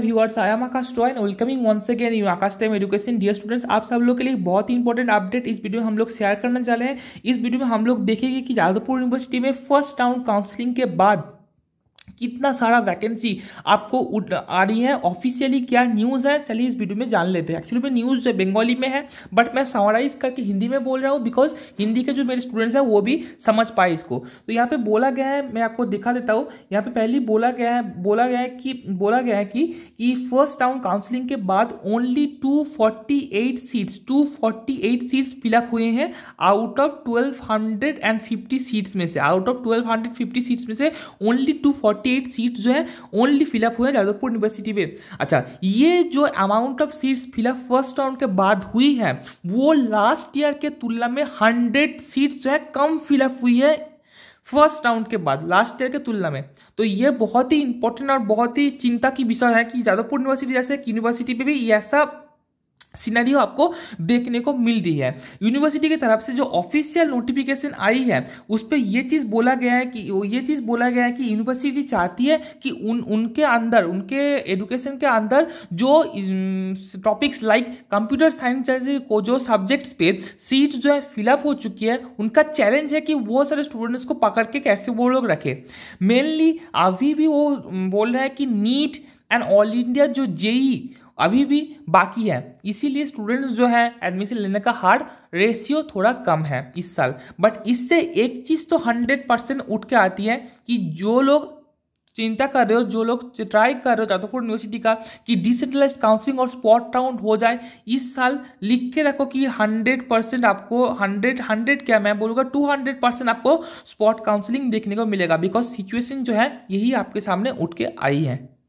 viewers I am Akash Roy and welcoming once again you Akash time education dear students आप सब लोग के लिए बहुत ही इंपॉर्टेंट अपडेट इस वीडियो में हम लोग शेयर करने जा रहे हैं इस वीडियो में हम लोग देखेंगे कि जादवपुर यूनिवर्सिटी में फर्स्ट टाउन काउंसलिंग के बाद कितना सारा वैकेंसी आपको आ रही है ऑफिशियली क्या न्यूज़ है चलिए इस वीडियो में जान लेते हैं एक्चुअली में न्यूज़ जो बंगाली में है बट मैं समराइज करके हिंदी में बोल रहा हूँ बिकॉज हिंदी के जो मेरे स्टूडेंट्स हैं वो भी समझ पाए इसको तो यहाँ पे बोला गया है मैं आपको दिखा देता हूँ यहाँ पे पहले बोला गया है बोला गया है कि बोला गया है कि कि फर्स्ट टाउन काउंसिलिंग के बाद only two seats two seats fill up हुए हैं आउट ऑफ 1250 सीट्स में से आउट ऑफ 1250 सीट्स में से ओनली 248 एट सीट जो है ओनली फिलअप हुए जादवपुर यूनिवर्सिटी में अच्छा ये जो amount of seats fill up first round के बाद हुई है वो लास्ट ईयर के तुलना में हंड्रेड सीट्स जो है कम फिलअप हुई है फर्स्ट राउंड के बाद लास्ट ईयर के तुलना में तो ये बहुत ही इंपॉर्टेंट और बहुत ही चिंता की विषय है कि जादवपुर यूनिवर्सिटी जैसे यूनिवर्सिटी पे भी ऐसा सीनरी आपको देखने को मिल रही है यूनिवर्सिटी की तरफ से जो ऑफिशियल नोटिफिकेशन आई है उस पर यह चीज़ बोला गया है कि ये चीज़ बोला गया है कि यूनिवर्सिटी चाहती है कि उन उनके अंदर उनके एडुकेशन के अंदर जो टॉपिक्स लाइक कंप्यूटर साइंस जैसे को जो सब्जेक्ट्स पे सीट जो है फिलअप हो चुकी है उनका चैलेंज है कि वो सारे स्टूडेंट्स को पकड़ के कैसे वो लोग रखें मेनली अभी भी वो बोल रहा है कि नीट एंड ऑल इंडिया जो जेई अभी भी बाकी है इसीलिए स्टूडेंट्स जो है एडमिशन लेने का हार्ड रेशियो थोड़ा कम है इस साल बट इससे एक चीज़ तो हंड्रेड परसेंट उठ के आती है कि जो लोग चिंता कर रहे हो जो लोग ट्राई कर रहे हो जादवपुर यूनिवर्सिटी का कि डिसेंट्रलाइज काउंसलिंग और स्पॉट राउंड हो जाए इस साल लिख के रखो कि 100 परसेंट आपको 100 100 क्या मैं बोलूँगा 200 परसेंट आपको स्पॉट काउंसलिंग देखने को मिलेगा बिकॉज सिचुएशन जो है यही आपके सामने उठ के आई है